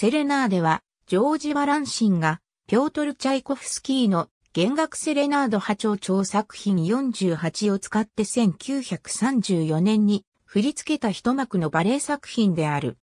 セレナーデは、ジョージ・バランシンが、ピョートル・チャイコフスキーの弦楽セレナード波長調作品48を使って1934年に振り付けた一幕のバレエ作品である。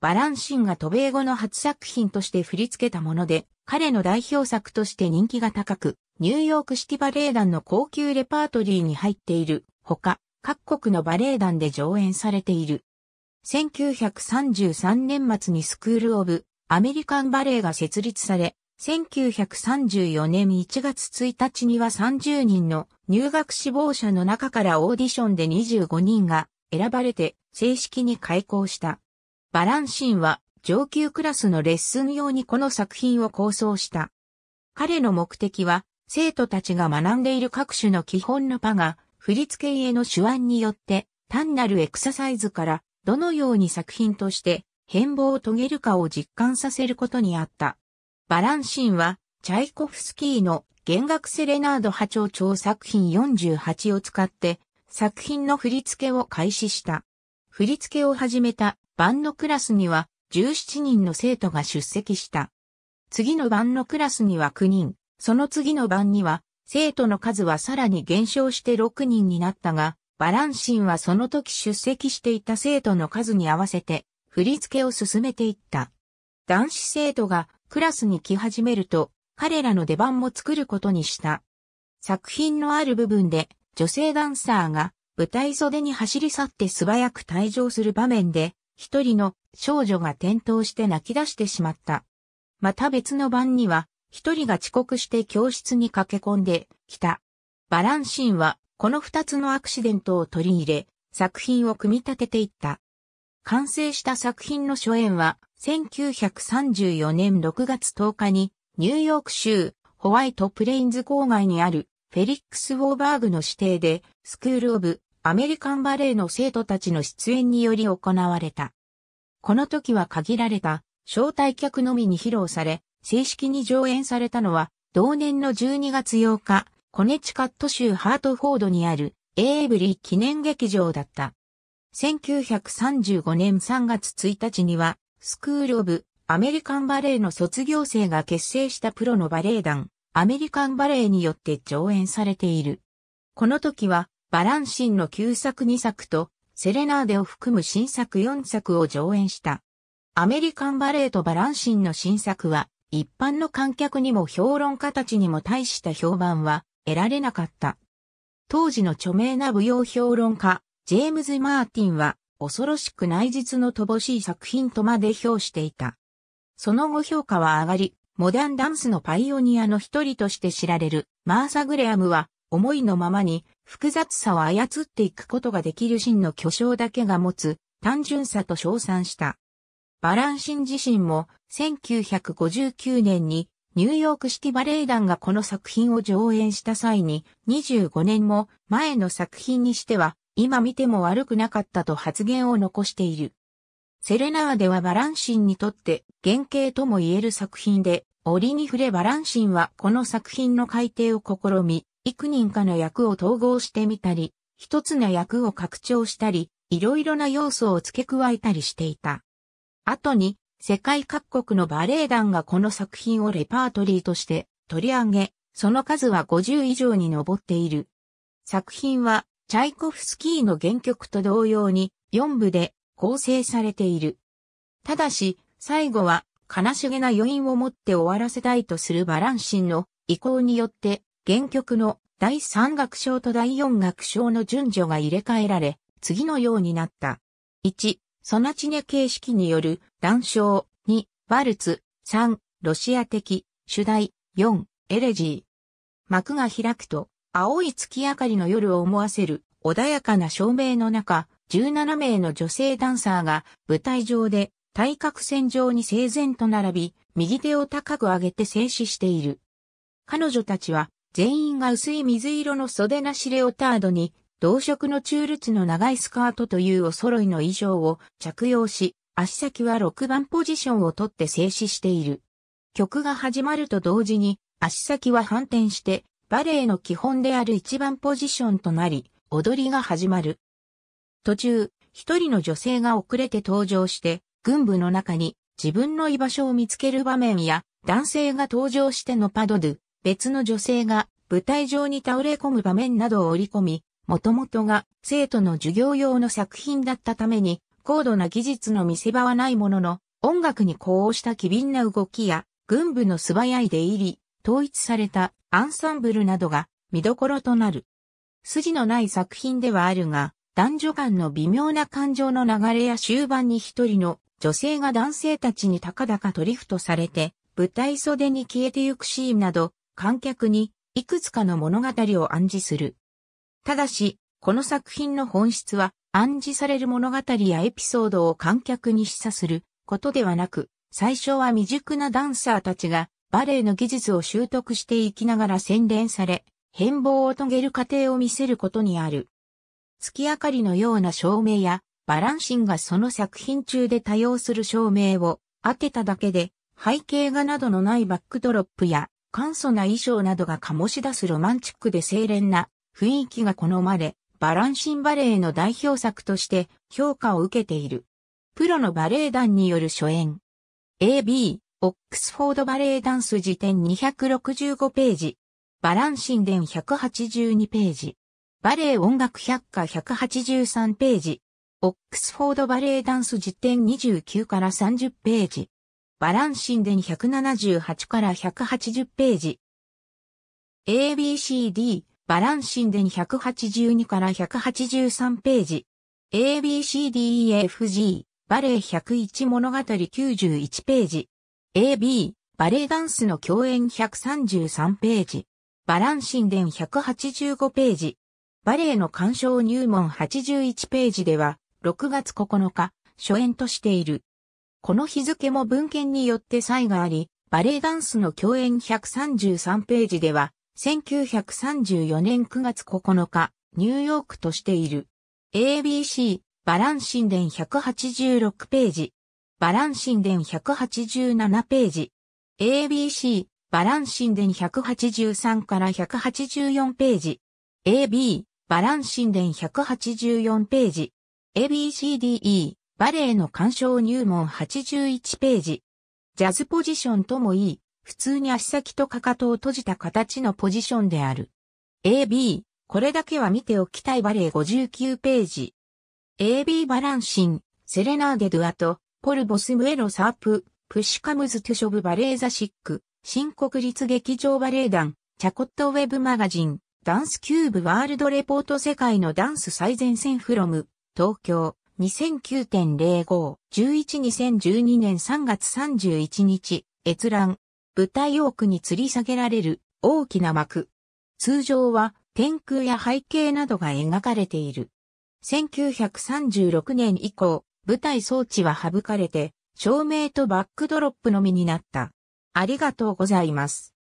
バランシンが渡米後の初作品として振り付けたもので、彼の代表作として人気が高く、ニューヨークシティバレエ団の高級レパートリーに入っているほか、各国のバレエ団で上演されている。1933年末にスクール・オブ・アメリカン・バレエが設立され、1934年1月1日には30人の入学志望者の中からオーディションで25人が選ばれて正式に開校した。バランシンは上級クラスのレッスン用にこの作品を構想した。彼の目的は生徒たちが学んでいる各種の基本のパが振り付けへの手腕によって、単なるエクササイズから、どのように作品として変貌を遂げるかを実感させることにあった。バランシンは、チャイコフスキーの弦楽セレナード波長調作品48を使って、作品の振り付けを開始した。振り付けを始めた晩のクラスには17人の生徒が出席した。次の晩のクラスには9人、その次の晩には生徒の数はさらに減少して6人になったが、バランシンはその時出席していた生徒の数に合わせて、振り付けを進めていった。男子生徒がクラスに来始めると、彼らの出番も作ることにした。作品のある部分で、女性ダンサーが舞台袖に走り去って素早く退場する場面で、一人の少女が転倒して泣き出してしまった。また別の晩には、一人が遅刻して教室に駆け込んできた。バランシンは、この二つのアクシデントを取り入れ、作品を組み立てていった。完成した作品の初演は、1934年6月10日に、ニューヨーク州、ホワイトプレインズ郊外にある、フェリックス・ウォーバーグの指定で、スクール・オブ・アメリカン・バレエの生徒たちの出演により行われた。この時は限られた招待客のみに披露され、正式に上演されたのは、同年の12月8日、コネチカット州ハートフォードにある、エーブリー記念劇場だった。1935年3月1日には、スクール・オブ・アメリカンバレーの卒業生が結成したプロのバレエ団、アメリカンバレーによって上演されている。この時は、バランシンの旧作2作と、セレナーデを含む新作4作を上演した。アメリカンバレーとバランシンの新作は、一般の観客にも評論家たちにも大した評判は得られなかった。当時の著名な舞踊評論家、ジェームズ・マーティンは、恐ろしく内実の乏しい作品とまで評していた。その後評価は上がり、モダンダンスのパイオニアの一人として知られるマーサ・グレアムは、思いのままに複雑さを操っていくことができる真の巨匠だけが持つ単純さと称賛した。バランシン自身も1959年にニューヨーク式バレエ団がこの作品を上演した際に25年も前の作品にしては今見ても悪くなかったと発言を残している。セレナーデはバランシンにとって原型とも言える作品で、折に触れバランシンはこの作品の改定を試み、幾人かの役を統合してみたり、一つの役を拡張したり、いろいろな要素を付け加えたりしていた。後に世界各国のバレエ団がこの作品をレパートリーとして取り上げ、その数は50以上に上っている。作品はチャイコフスキーの原曲と同様に4部で構成されている。ただし、最後は悲しげな余韻を持って終わらせたいとするバランシンの意向によって原曲の第3楽章と第4楽章の順序が入れ替えられ、次のようになった。1、ソナチネ形式による、談笑、2、ワルツ、3、ロシア的、主題、4、エレジー。幕が開くと、青い月明かりの夜を思わせる、穏やかな照明の中、17名の女性ダンサーが舞台上で対角線上に整然と並び、右手を高く上げて静止している。彼女たちは全員が薄い水色の袖なしレオタードに同色のチュールツの長いスカートというお揃いの衣装を着用し、足先は6番ポジションを取って静止している。曲が始まると同時に、足先は反転して、バレエの基本である1番ポジションとなり、踊りが始まる。途中、一人の女性が遅れて登場して、軍部の中に自分の居場所を見つける場面や、男性が登場してのパドドゥ、別の女性が舞台上に倒れ込む場面などを織り込み、もともとが生徒の授業用の作品だったために、高度な技術の見せ場はないものの、音楽に呼応した機敏な動きや、軍部の素早い出入り、統一されたアンサンブルなどが見どころとなる。筋のない作品ではあるが、男女間の微妙な感情の流れや終盤に一人の女性が男性たちに高々とリフトされて、舞台袖に消えてゆくシーンなど、観客にいくつかの物語を暗示する。ただし、この作品の本質は暗示される物語やエピソードを観客に示唆することではなく、最初は未熟なダンサーたちがバレエの技術を習得していきながら洗練され、変貌を遂げる過程を見せることにある。月明かりのような照明や、バランシンがその作品中で多用する照明を当てただけで、背景画などのないバックドロップや、簡素な衣装などが醸し出すロマンチックで精錬な雰囲気が好まれ、バランシンバレーの代表作として評価を受けている。プロのバレエ団による初演。AB、オックスフォードバレエダンス辞典265ページ。バランシン伝182ページ。バレエ音楽百科183ページ。オックスフォードバレエダンス辞典29から30ページ。バランシン伝178から180ページ。ABCD バランシンデン182から183ページ。ABCDEFG、バレエ101物語91ページ。AB、バレエダンスの共演133ページ。バランシンデン185ページ。バレエの鑑賞入門81ページでは、6月9日、初演としている。この日付も文献によって差異があり、バレエダンスの共演133ページでは、1934年9月9日、ニューヨークとしている。ABC、バラン神殿186ページ。バラン神殿187ページ。ABC、バラン神殿183から184ページ。AB、バラン神殿184ページ。ABCDE、バレエの鑑賞入門81ページ。ジャズポジションともいい、普通に足先とかかとを閉じた形のポジションである。AB、これだけは見ておきたいバレー59ページ。AB バランシン、セレナーデ・ドゥアト、ポルボス・ムエロ・サープ、プシカムズ・トゥショブ・バレー・ザ・シック、新国立劇場バレエ団、チャコットウェブマガジン、ダンスキューブワールドレポート世界のダンス最前線フロム、東京、2009.05、11-2012年3月31日、閲覧。舞台奥に吊り下げられる大きな幕。通常は天空や背景などが描かれている。1936年以降、舞台装置は省かれて、照明とバックドロップのみになった。ありがとうございます。